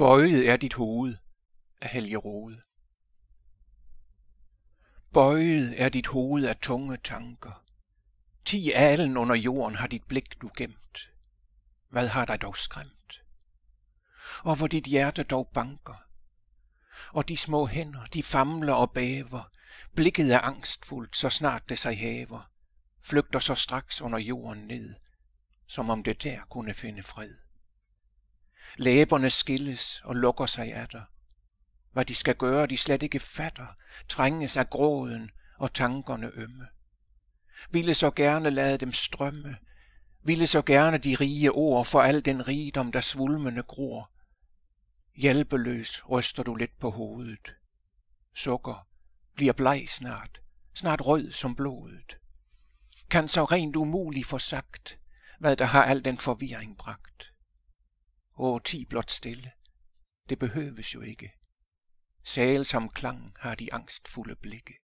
Bøjet er dit hoved af Helge Rode. Bøjet er dit hoved af tunge tanker. Ti alen under jorden har dit blik du gemt. Hvad har dig dog skræmt? Og hvor dit hjerte dog banker. Og de små hænder, de famler og bæver. Blikket er angstfuldt, så snart det sig hæver. Flygter så straks under jorden ned, som om det der kunne finde fred. Læberne skilles og lukker sig af dig. Hvad de skal gøre, de slet ikke fatter, trænges af gråden og tankerne ømme. Ville så gerne lade dem strømme, ville så gerne de rige ord for al den rigdom, der svulmende gror. Hjælpeløs ryster du lidt på hovedet. Sukker bliver bleg snart, snart rød som blodet. Kan så rent umuligt få sagt, hvad der har al den forvirring bragt. Åh, ti blot stille. Det behøves jo ikke. som klang har de angstfulde blikke.